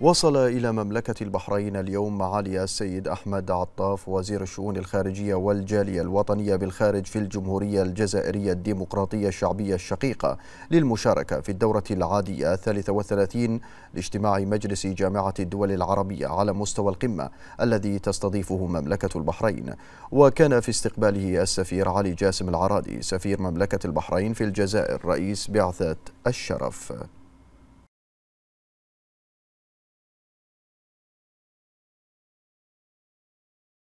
وصل إلى مملكة البحرين اليوم معالي السيد أحمد عطاف وزير الشؤون الخارجية والجالية الوطنية بالخارج في الجمهورية الجزائرية الديمقراطية الشعبية الشقيقة للمشاركة في الدورة العادية 33 لاجتماع مجلس جامعة الدول العربية على مستوى القمة الذي تستضيفه مملكة البحرين وكان في استقباله السفير علي جاسم العرادي سفير مملكة البحرين في الجزائر رئيس بعثة الشرف